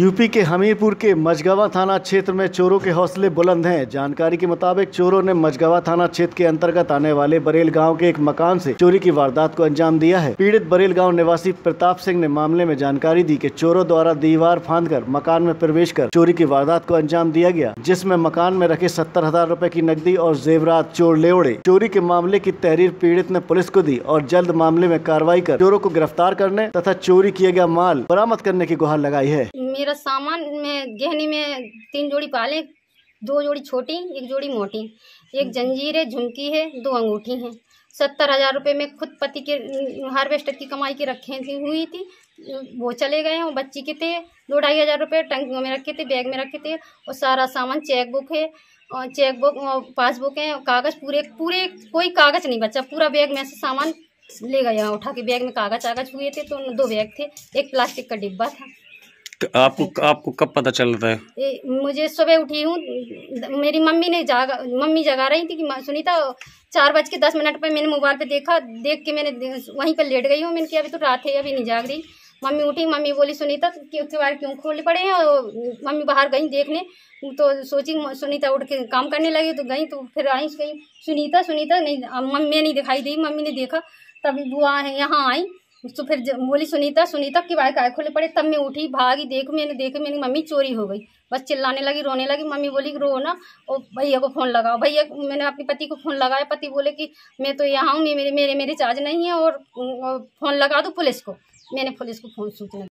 UP के हमीरपुर के मझगवा थाना क्षेत्र में चोरों के हौसले बुलंद हैं जानकारी के मुताबिक चोरों ने मझगवा थाना क्षेत्र के अंतर्गत आने वाले बरेल गांव के एक मकान से चोरी की वारदात को अंजाम दिया है पीड़ित बरेल गांव निवासी प्रताप सिंह ने मामले में जानकारी दी कि चोरों द्वारा दीवार फाँद कर मकान में प्रवेश कर चोरी की वारदात को अंजाम दिया गया जिसमे मकान में रखे सत्तर हजार रूपए की नकदी और जेवरात चोर ले उड़े चोरी के मामले की तहरीर पीड़ित ने पुलिस को दी और जल्द मामले में कार्रवाई कर चोरों को गिरफ्तार करने तथा चोरी किया गया माल बरामद करने की गुहार लगाई है मेरा सामान में गहने में तीन जोड़ी पाले दो जोड़ी छोटी एक जोड़ी मोटी एक जंजीर है झुमकी है दो अंगूठी हैं सत्तर हज़ार रुपये में खुद पति के हार्वेस्टर की कमाई की रखे थी हुई थी वो चले गए हैं बच्ची के थे दो ढाई हज़ार रुपये टंकियों में रखे थे बैग में रखे थे और सारा सामान चेकबुक है और चेकबुक पासबुक है कागज़ पूरे पूरे कोई कागज़ नहीं बचा पूरा बैग में से सामान ले गया उठा के बैग में कागज़ कागज़ हुए थे तो दो बैग थे एक प्लास्टिक का डिब्बा था आपको आपको कब पता चल रहा है मुझे सुबह उठी हूँ मेरी मम्मी ने जागा मम्मी जगा रही थी कि सुनीता चार बज के दस मिनट पर मैंने मोबाइल पे देखा देख के मैंने वहीं पर लेट गई हूँ मैंने कहा अभी तो रात है अभी नहीं जाग रही मम्मी उठी मम्मी बोली सुनीता क्यों किवाड़ क्यों खोले पड़े हैं और मम्मी बाहर गई देखने तो सोची सुनीता उठ के काम करने लगी तो गई तो फिर आई गई सुनीता सुनीता नहीं मम्मी नहीं दिखाई दी मम्मी ने देखा तभी बुआ यहाँ आई उसको फिर बोली सुनीता सुनीता की बारे काय खोले पड़े तब मैं उठी भागी देखो मैंने देखो मेरी मम्मी चोरी हो गई बस चिल्लाने लगी रोने लगी मम्मी बोली रो ना और भैया को फ़ोन लगाओ भैया मैंने अपने पति को फ़ोन लगाया पति बोले कि मैं तो यहाँ हूँ मेरे मेरे मेरे चार्ज नहीं है और फ़ोन लगा दो पुलिस को मैंने पुलिस को फ़ोन सूचना